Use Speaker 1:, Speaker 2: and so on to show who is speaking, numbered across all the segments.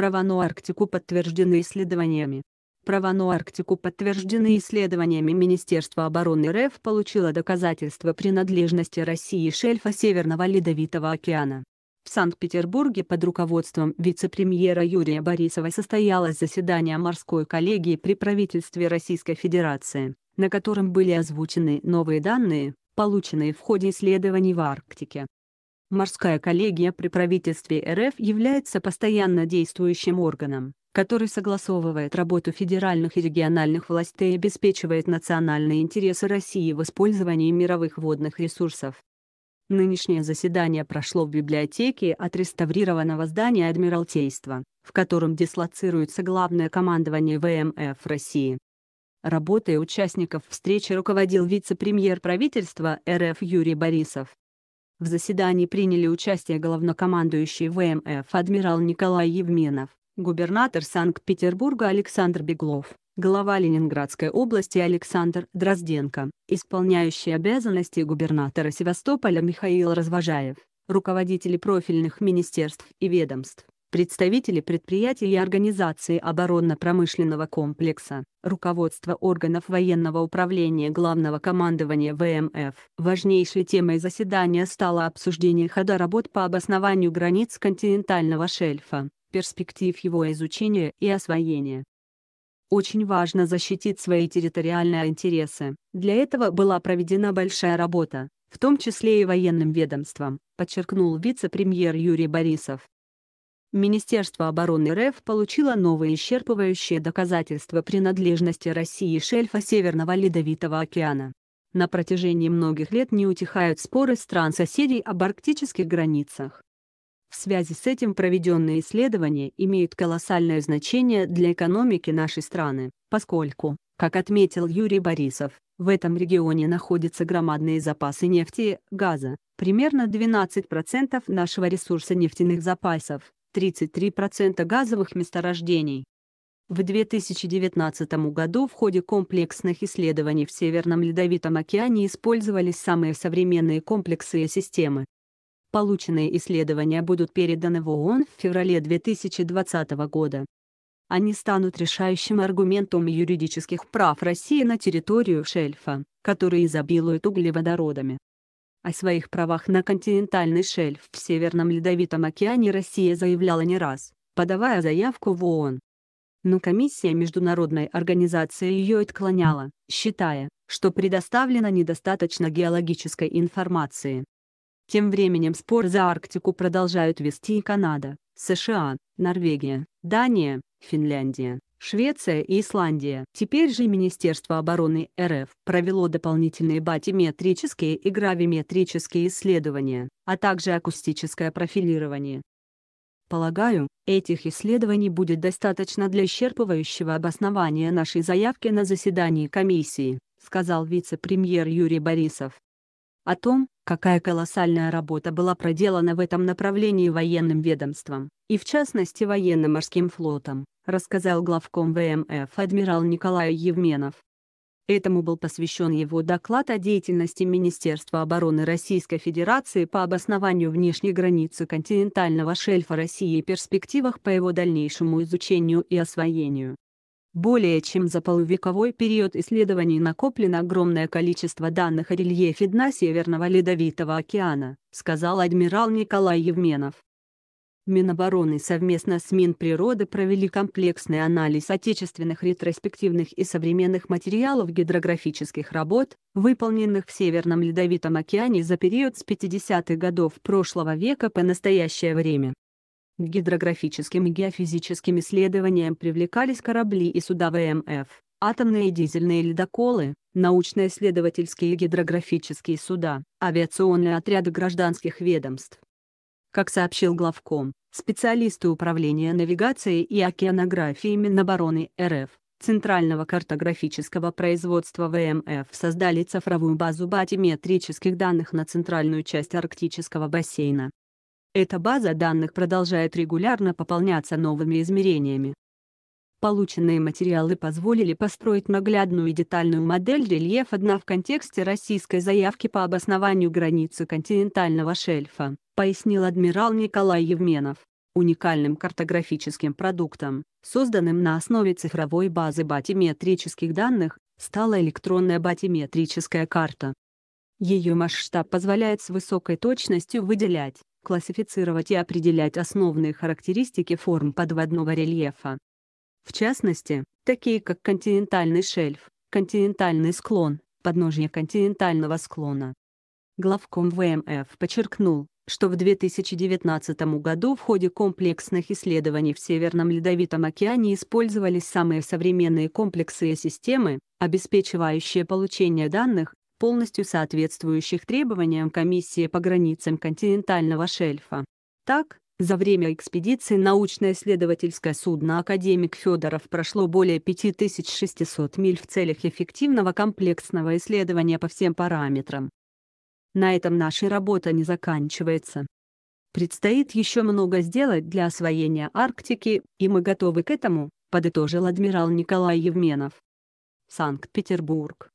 Speaker 1: Права на Арктику подтверждены исследованиями. Права на Арктику подтверждены исследованиями Министерства обороны РФ получило доказательства принадлежности России шельфа Северного Ледовитого океана. В Санкт-Петербурге под руководством вице-премьера Юрия Борисова состоялось заседание морской коллегии при правительстве Российской Федерации, на котором были озвучены новые данные, полученные в ходе исследований в Арктике. Морская коллегия при правительстве РФ является постоянно действующим органом, который согласовывает работу федеральных и региональных властей и обеспечивает национальные интересы России в использовании мировых водных ресурсов. Нынешнее заседание прошло в библиотеке отреставрированного здания Адмиралтейства, в котором дислоцируется главное командование ВМФ России. Работой участников встречи руководил вице-премьер правительства РФ Юрий Борисов. В заседании приняли участие главнокомандующий ВМФ адмирал Николай Евменов, губернатор Санкт-Петербурга Александр Беглов, глава Ленинградской области Александр Дрозденко, исполняющий обязанности губернатора Севастополя Михаил Развожаев, руководители профильных министерств и ведомств, представители предприятий и организации оборонно-промышленного комплекса, руководство органов военного управления Главного командования ВМФ. Важнейшей темой заседания стало обсуждение хода работ по обоснованию границ континентального шельфа, перспектив его изучения и освоения. Очень важно защитить свои территориальные интересы, для этого была проведена большая работа, в том числе и военным ведомством, подчеркнул вице-премьер Юрий Борисов. Министерство обороны РФ получило новые исчерпывающие доказательства принадлежности России шельфа Северного Ледовитого океана. На протяжении многих лет не утихают споры стран-соседей об арктических границах. В связи с этим проведенные исследования имеют колоссальное значение для экономики нашей страны, поскольку, как отметил Юрий Борисов, в этом регионе находятся громадные запасы нефти, газа, примерно 12% нашего ресурса нефтяных запасов, 33% газовых месторождений. В 2019 году в ходе комплексных исследований в Северном Ледовитом океане использовались самые современные комплексы и системы. Полученные исследования будут переданы в ООН в феврале 2020 года. Они станут решающим аргументом юридических прав России на территорию шельфа, который изобилует углеводородами. О своих правах на континентальный шельф в Северном Ледовитом океане Россия заявляла не раз, подавая заявку в ООН. Но комиссия международной организации ее отклоняла, считая, что предоставлено недостаточно геологической информации. Тем временем спор за Арктику продолжают вести и Канада, США, Норвегия, Дания, Финляндия, Швеция и Исландия. Теперь же Министерство обороны РФ провело дополнительные батиметрические и гравиметрические исследования, а также акустическое профилирование. Полагаю, этих исследований будет достаточно для исчерпывающего обоснования нашей заявки на заседании комиссии, сказал вице-премьер Юрий Борисов о том, какая колоссальная работа была проделана в этом направлении военным ведомством, и в частности военно-морским флотом, рассказал главком ВМФ адмирал Николай Евменов. Этому был посвящен его доклад о деятельности Министерства обороны Российской Федерации по обоснованию внешней границы континентального шельфа России и перспективах по его дальнейшему изучению и освоению. Более чем за полувековой период исследований накоплено огромное количество данных о рельефе дна Северного Ледовитого океана, сказал адмирал Николай Евменов. Минобороны совместно с Минприроды провели комплексный анализ отечественных ретроспективных и современных материалов гидрографических работ, выполненных в Северном Ледовитом океане за период с 50-х годов прошлого века по настоящее время. К гидрографическим и геофизическим исследованиям привлекались корабли и суда ВМФ, атомные и дизельные ледоколы, научно-исследовательские и гидрографические суда, авиационные отряды гражданских ведомств. Как сообщил главком, специалисты Управления навигации и океанографии Минобороны РФ, Центрального картографического производства ВМФ создали цифровую базу батиметрических данных на центральную часть арктического бассейна, эта база данных продолжает регулярно пополняться новыми измерениями. Полученные материалы позволили построить наглядную и детальную модель рельефа дна в контексте российской заявки по обоснованию границы континентального шельфа, пояснил адмирал Николай Евменов. Уникальным картографическим продуктом, созданным на основе цифровой базы батиметрических данных, стала электронная батиметрическая карта. Ее масштаб позволяет с высокой точностью выделять, классифицировать и определять основные характеристики форм подводного рельефа. В частности, такие как континентальный шельф, континентальный склон, подножье континентального склона. Главком ВМФ подчеркнул, что в 2019 году в ходе комплексных исследований в Северном Ледовитом океане использовались самые современные комплексы и системы, обеспечивающие получение данных, полностью соответствующих требованиям комиссии по границам континентального шельфа. Так, за время экспедиции научно-исследовательское судно «Академик Федоров» прошло более 5600 миль в целях эффективного комплексного исследования по всем параметрам. На этом наша работа не заканчивается. Предстоит еще много сделать для освоения Арктики, и мы готовы к этому, подытожил адмирал Николай Евменов. Санкт-Петербург.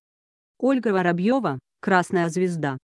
Speaker 1: Ольга Воробьева, «Красная звезда».